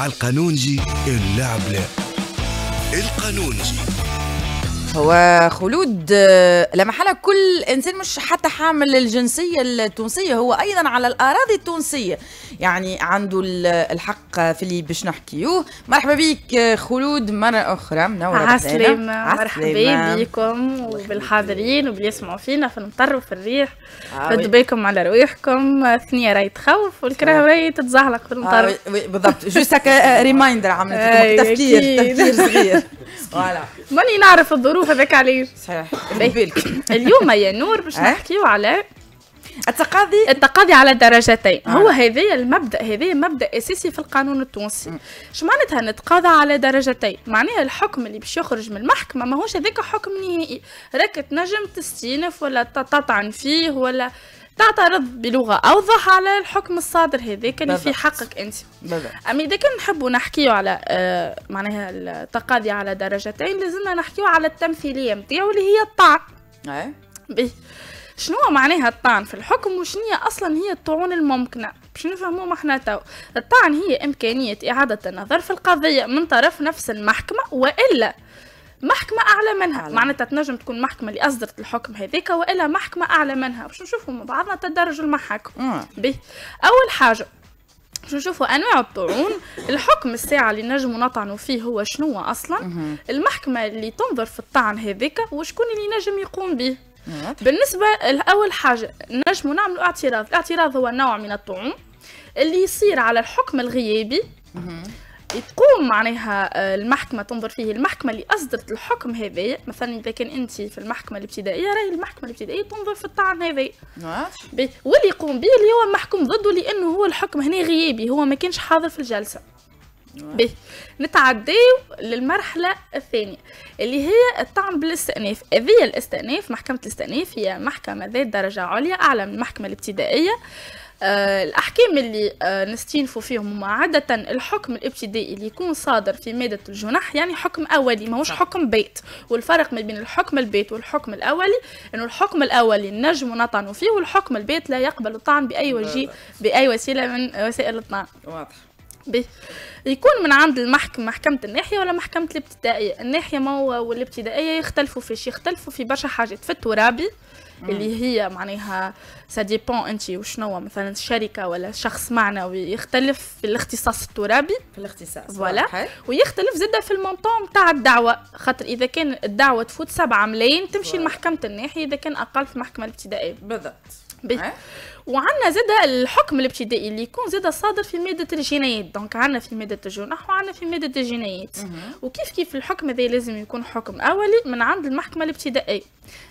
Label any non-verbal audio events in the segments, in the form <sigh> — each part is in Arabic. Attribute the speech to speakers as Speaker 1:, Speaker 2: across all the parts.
Speaker 1: مع القانونجي اللعب لا
Speaker 2: القانونجي
Speaker 1: هو خلود آه، محاله كل انسان مش حتى حامل الجنسيه التونسيه هو ايضا على الاراضي التونسيه يعني عنده الحق في اللي باش نحكيوه مرحبا بيك آه، خلود مره اخرى منوره عسلامة مرحبا
Speaker 2: بيكم وبالحاضرين وباللي يسمعوا فينا في المطر وفي الريح فدوا آه، بالكم على رويحكم الثنيه راهي تخوف والكره راهي تتزهلق في المطر بالضبط جوست هكا ريمايندر عملت <laughs> تفكير تفكير صغير <laughs> فوالا ماني نعرف الظروف هذاك علاش صحيح إيه. اليوم يا نور باش نحكيو على التقاضي التقاضي على درجتين آه. هو هذايا المبدا هذايا مبدا اساسي في القانون التونسي اش معناتها نتقاضى على درجتين معناها الحكم اللي باش يخرج من المحكمه ماهوش هذاك حكم نهائي راك تنجم تستينف ولا تطعن فيه ولا تعترض بلغه اوضح على الحكم الصادر هذاك اللي في حقك انت اما اذا كان نحبوا نحكيوا على آه معناها التقاضي على درجتين لازمنا نحكيوا على التمثيليه نتاعو اللي هي الطعن ايه شنو معناها الطعن في الحكم وشنو هي اصلا هي الطعون الممكنه باش نفهموا ما احنا تو الطعن هي امكانيه اعاده النظر في القضيه من طرف نفس المحكمه والا محكمة أعلى منها معناتها تنجم تكون محكمة اللي أصدرت الحكم هذيك وإلا محكمة أعلى منها باش نشوفوا مع بعضنا تدرج المحاكم آه. به أول حاجة باش نشوفوا انواع الطعون الحكم الساعه اللي نجموا نطعنوا فيه هو شنو اصلا المحكمه اللي تنظر في الطعن هذيك وشكون اللي نجم يقوم به بالنسبه لاول حاجه نجموا نعملوا اعتراض الاعتراض هو نوع من الطعون اللي يصير على الحكم الغيابي يقوم معناها آه، المحكمة تنظر فيه المحكمة اللي أصدرت الحكم هذا مثلا إذا كان أنت في المحكمة الابتدائية راهي المحكمة الابتدائية تنظر في الطعن هذا نعم. واللي يقوم به اللي هو محكوم ضده لأنه هو الحكم هنا غيابي هو ما كانش حاضر في الجلسة نعم. به نتعداو للمرحلة الثانية اللي هي الطعن بالاستئناف هذه الاستئناف محكمة الاستئناف هي محكمة ذات درجة عليا أعلى من المحكمة الابتدائية آه، الأحكام اللي آه، نستينفو فيهم هما عادة الحكم الابتدائي اللي يكون صادر في مادة الجنح يعني حكم أولي ماهوش نعم. حكم بيت والفرق ما بين الحكم البيت والحكم الأولي أنه الحكم الأولي نجم نطعن فيه والحكم البيت لا يقبل الطعن بأي وجه بأي وسيلة من وسائل الطعن واضح بي. يكون من عند المحكمة محكمة الناحية ولا محكمة الابتدائية الناحية ما والابتدائية يختلفوا في يختلفوا في برشا حاجات في الترابي اللي هي معناها سا ديبون انت وشنو مثلا شركه ولا شخص معنوي يختلف في الاختصاص الترابي في الاختصاص فوالا ويختلف زاده في المونطون نتاع الدعوه خاطر اذا كان الدعوه تفوت 7 ملايين تمشي لمحكمه الناحيه اذا كان اقل في المحكمه الابتدائيه بالضبط وعندنا زاده الحكم الابتدائي اللي يكون زاده صادر في ماده الجنايات دونك عندنا في ماده الجنح وعندنا في ماده الجنايات وكيف كيف الحكم هذا لازم يكون حكم اولي من عند المحكمه الابتدائيه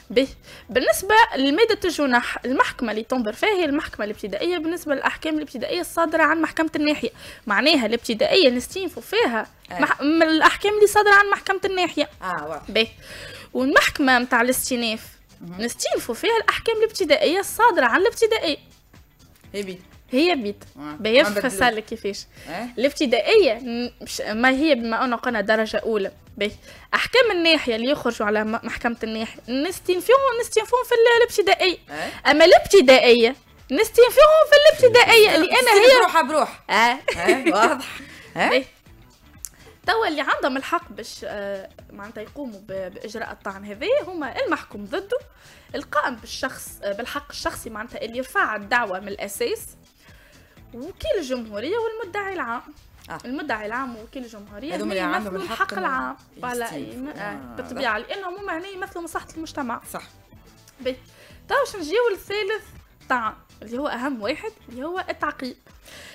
Speaker 2: به بالنسبه لماده الجنح المحكمه اللي تنظر فيها هي المحكمه الابتدائيه بالنسبه للاحكام الابتدائيه الصادره عن محكمه الناحيه معناها الابتدائيه نستنفوا فيها آه. مح... من الاحكام اللي صادره عن محكمه الناحيه اه واضح به والمحكمه نتاع الاستئناف نستيلفوا فيها الاحكام الابتدائيه الصادره عن الابتدائي هي بيت هي بيت باهي نفسر لك كيفاش إيه؟ الابتدائيه مش ما هي بما انه قلنا درجه اولى باهي احكام الناحيه اللي يخرجوا على محكمه الناحيه نستنفيهم نستنفيهم في الابتدائي إيه؟ اما الابتدائيه نستنفيهم في الابتدائيه <laughs> لان هي بروحها بروح اه إيه؟ واضح توا اللي عندهم الحق باش آه، معناتها يقوموا باجراء الطعن هذا هما المحكوم ضده القائم بالشخص آه، بالحق الشخصي معناتها اللي رفع الدعوه من الاساس وكيل الجمهوريه والمدعي العام آه. المدعي العام وكيل الجمهوريه هذوما اللي عندهم الحق العام آه، بالطبيعه لانهم هما هنا يمثلوا مصلحه المجتمع صح باهي توا باش نجيو للثالث طعن اللي هو اهم واحد اللي هو التعقيب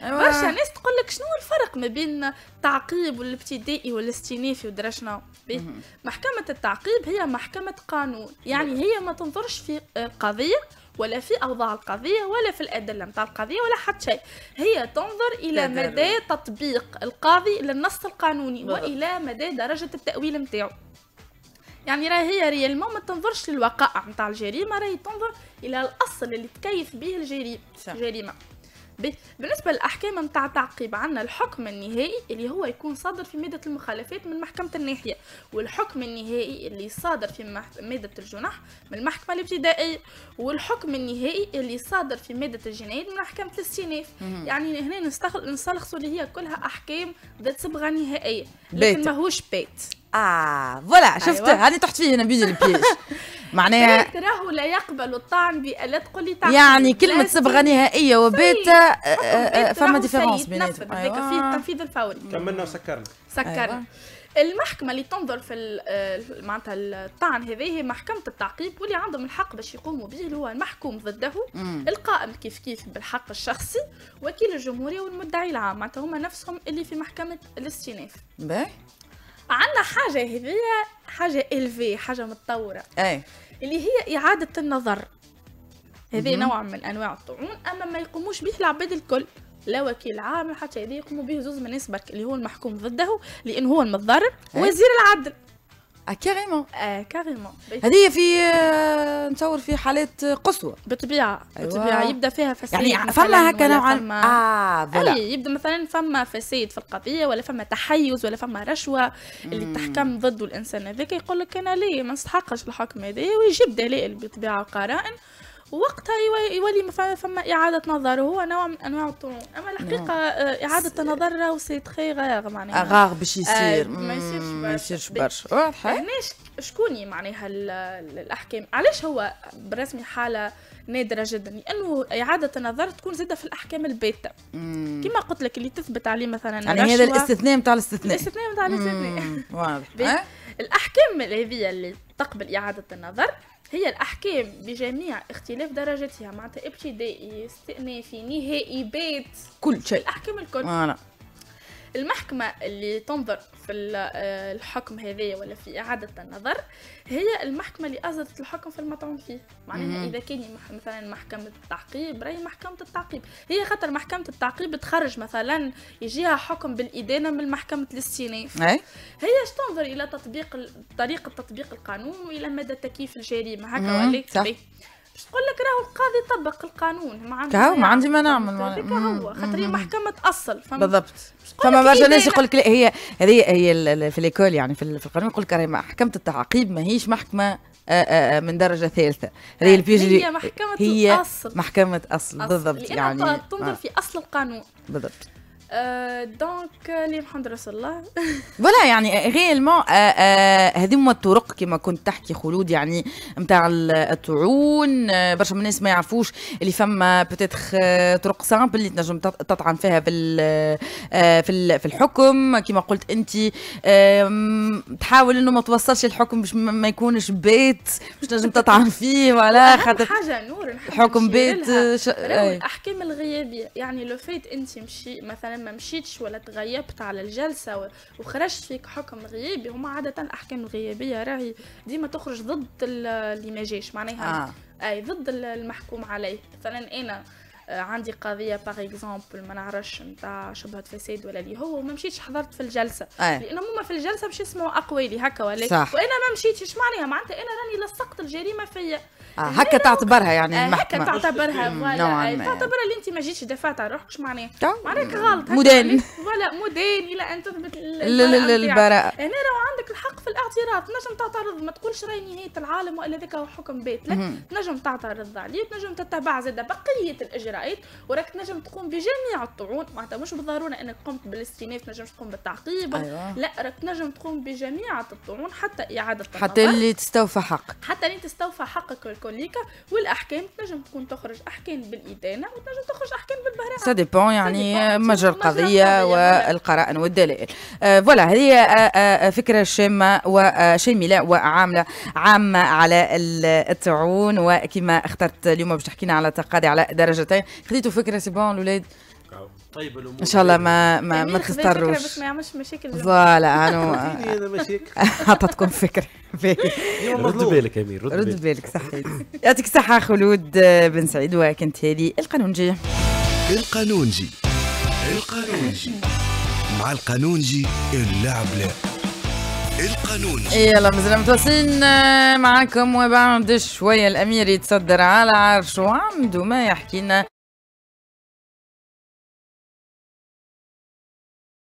Speaker 2: آه. برشا ناس تقول لك شنو الفرق ما بين التعقيب والابتدائي والاستئنافي ودرا شنو محكمه التعقيب هي محكمه قانون يعني هي ما تنظرش في قضيه ولا في اوضاع القضيه ولا في الادله نتاع القضيه ولا حتى شيء هي تنظر الى مدى تطبيق القاضي للنص القانوني والى مدى درجه التاويل نتاعو يعني راهي هي ريال ما تنظرش للوقائع نتاع الجريمه راهي تنظر الى الاصل اللي تكيف به الجريمه الجريمه بالنسبة للأحكام متاع تعقيب عندنا الحكم النهائي اللي هو يكون صادر في مادة المخالفات من محكمة الناحية والحكم النهائي اللي صادر في مادة الجناح من المحكمة الابتدائية والحكم النهائي اللي صادر في مادة الجنايات من محكمة الاستئناف يعني هنا نستخل نستلخصوا اللي هي كلها أحكام ذات صبغة نهائية لكن ماهوش بيت
Speaker 1: اه فوالا أيوة. شفت أيوة. هذه تحت فيه انا بيجي البيج <laughs> معناها
Speaker 2: تراه لا يقبل الطعن بآلات قولي طعن يعني كلمة صبغة نهائية
Speaker 1: وبيتا آه، آه، آه، فما ديفيرونس بيناتهم أيوة. في
Speaker 2: التنفيذ الفوري كملنا وسكرنا سكرنا أيوة. المحكمه اللي تنظر في معناتها الطعن هذه هي محكمه التعقيب واللي عندهم الحق باش يقوموا به اللي هو المحكوم ضده مم. القائم كيف كيف بالحق الشخصي وكيل الجمهوريه والمدعي العام معناتها هما نفسهم اللي في محكمه الاستئناف باهي عندنا حاجه هذه حاجه الفي حاجه متطوره اي اللي هي اعاده النظر
Speaker 1: هذه نوع من
Speaker 2: انواع الطعون اما ما يقوموش به العباد الكل لا وكيل عام حتى هذه يقوموا به زوز من الناس اللي هو المحكوم ضده لانه هو المتضرر وزير العدل اه كاريمون اه كاريمون هذه في
Speaker 1: آه، نتصور في حالات قصوى بالطبيعه أيوة. بالطبيعه يبدا فيها فساد يعني فما هكا نوعا فما... اه فوالا
Speaker 2: يبدا مثلا فما فساد في القضيه ولا فما تحيز ولا فما رشوه اللي تحكم ضد الانسان هذاك يقول لك انا ليه ما نستحقش الحكم هذا ويجيب دلائل بالطبيعه وقرائن وقتها يولي فما إعادة نظر وهو نوع من أنواع الطموح أما الحقيقة نعم. آه، إعادة النظر راهو سي تخي غاغ معناها غاغ باش آه، يصير ما يصيرش برشا
Speaker 1: ما يصيرش برشا يعني
Speaker 2: شكون معناها الأحكام علاش هو بالرسمي حالة نادرة جدا لأنه إعادة النظر تكون زادة في الأحكام الباتة كما قلت لك اللي تثبت عليه مثلا يعني هذا الاستثناء
Speaker 1: نتاع الاستثناء الاستثناء نتاع الاستثناء واضح
Speaker 2: <laughs> الأحكام هذه اللي تقبل إعادة النظر هي الأحكام بجميع اختلاف درجاتها معناتها ابتدائي استئنافي نهائي بيت كل شيء الأحكام الكل آه المحكمة اللي تنظر في آه، الحكم هذايا ولا في إعادة النظر هي المحكمة اللي أصدرت الحكم في المطعون فيه معناها إذا كان مثلا محكمة التعقيب راهي محكمة التعقيب هي خاطر محكمة التعقيب تخرج مثلا يجيها حكم بالإدانة من محكمة الاستئناف هي اش تنظر إلى تطبيق طريقة تطبيق القانون وإلى مدى تكييف الجريمة هكا ولا إيه؟ باش تقول لك راهو القاضي طبق القانون ما عندي ما يعني عندي ما نعمل هذاك هو خاطر هي محكمه اصل فهمت بالضبط
Speaker 1: فما برشا ناس يقول لك لا هي هذه هي في ليكول يعني في القانون يقول لك محكمه التعقيب ماهيش محكمه آه، آه، آه، من درجة ثالثة هي محكمة هي أصل محكمة أصل, أصل بالضبط يعني تنظر في
Speaker 2: أصل القانون بالضبط دونك اللي محمد رسول الله
Speaker 1: فوالا يعني ريالمون euh, euh, euh, هذوما الطرق كما كنت تحكي خلود يعني نتاع الطعون آه، برشا من الناس ما يعرفوش اللي فما بوتيتخ آه، طرق سامبل اللي تنجم تطعن فيها في آه، في في الحكم كما قلت انت تحاول انه ما توصلش الحكم باش ما يكونش بيت باش تنجم تطعن فيه <laughs> ولا خاطر حاجه
Speaker 2: نور حكم بيت
Speaker 1: الاحكام
Speaker 2: الغيابيه يعني لو فيت انت مشي مثلا ما مشيتش ولا تغيبت على الجلسه وخرجت فيك حكم غيابي هما عاده الاحكام الغيابيه راهي ديما تخرج ضد اللي ما جاش معناها آه. اي ضد المحكوم عليه مثلا انا آه، عندي قضيه باغ اكزومبل ما نعرفش نتاع شبهه فساد ولا اللي هو وما مشيتش حضرت في الجلسه أي. آه. لأن هما في الجلسه باش يسمعوا اقوالي هكا ولا صح. وانا ما مشيتش معناها معناتها انا راني لصقت الجريمه فيا
Speaker 1: آه هكا تعتبرها يعني آه المحكمه هكا تعتبرها فوالا تعتبرها
Speaker 2: اللي انت ما جيتش دفعت على روحك معناها معناك غلط مدان فوالا مدان الى ان تثبت البراءه هنا لو عندك الحق الاعتراض تنجم تعترض ما تقولش راهي نهايه العالم ولا ذاك هو حكم لك تنجم تعترض عليه تنجم تتبع زاد بقيه الاجراءات وراك تنجم تقوم بجميع الطعون معناتها مش بالضروره انك قمت بالاستئناف تنجم تقوم بالتعقيب أيوة. لا راك تنجم تقوم بجميع الطعون حتى اعاده حتى اللي
Speaker 1: تستوفى حقك
Speaker 2: حتى اللي تستوفى حقك الكوليكا والاحكام تنجم تكون تخرج احكام بالادانه وتنجم تخرج احكام بالبراءه سا ديبون يعني
Speaker 1: مجرى القضيه والقرائن والدلائل فوالا آه، هي آه، آه، فكره شامه وشاملة وعاملة عامة على التعون وكما اخترت اليوم باش تحكينا على تقاضي على درجتين خذيتوا فكرة سي بون الولاد
Speaker 2: طيب الامور ان شاء الله ما ما يعني ما تضطروش باش ما يعملش مشاكل فوالا <laughs> انا <laughs> عطتكم فكره رد بالك امير رد, رد
Speaker 1: بالك صحيت يعطيك الصحه خلود بن سعيد وكنت هذه القانونجي القانونجي القانونجي
Speaker 2: مع القانونجي اللعب لا القانون يلا مازال متواصلين
Speaker 1: آه، معاكم وبعد شوية الأمير يتصدر على عرشه وعنده ما يحكي لنا